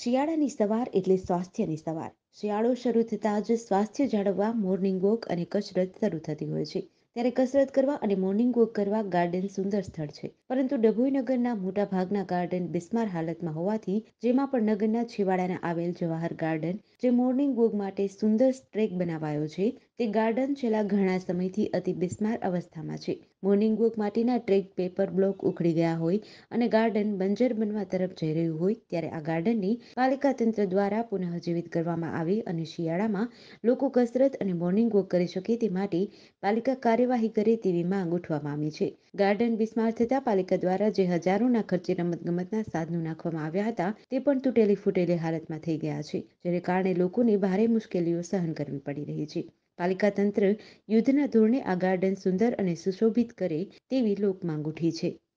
શિયાળાની સવાર એટલે સ્વાસ્થ્યની સવાર શિયાળો શરૂ થતાં જ સ્વાસ્થ્ય જાળવવા મોર્નિંગ વોક અને કસરત શરૂ થતી હોય છે ત્યારે કસરત કરવા અને મોર્નિંગ વોક કરવા ગાર્ડન સુંદર સ્થળ છે પરંતુ ડભોઈનગરના મોટાભાગના ગાર્ડન બિસ્માર હાલતમાં હોવાથી જેમાં પણ નગરના છેવાડાના આવેલ જવાહર ગાર્ડન જે મોર્નિંગ વોક માટે સુંદર ટ્રેક બનાવાયો છે તે ગાર્ડન છેલ્લા ઘણા સમયથી અતિ બિસ્માર અવસ્થામાં છે મોર્નિંગ વોક માટેના ટ્રેક પેપર બ્લોક ઉખડી ગયા હોય અને ગાર્ડન બંજર બનવા તરફ જઈ રહ્યું હોય ત્યારે આ ગાર્ડનને પાલિકા તંત્ર દ્વારા પુનઃજીવિત કરવામાં આવે અને શિયાળામાં લોકો કસરત અને મોર્નિંગ વોક કરી શકે તે માટે પાલિકા કાર્ય કાર્યવાહી કરે તેવી માંગ ઉઠવામાં આવી છે ગાર્ડન બિસ્માર થતા પાલિકા દ્વારા જે હજારોના ખર્ચે રમતગમતના સાધનો નાખવામાં આવ્યા હતા તે પણ તૂટેલી ફૂટેલી હાલતમાં થઈ ગયા છે જેને કારણે લોકોને ભારે મુશ્કેલીઓ સહન કરવી પડી રહી છે પાલિકા તંત્ર યુદ્ધના ધોરણે આ ગાર્ડન સુંદર અને સુશોભિત કરે તેવી લોક માંગ ઉઠી છે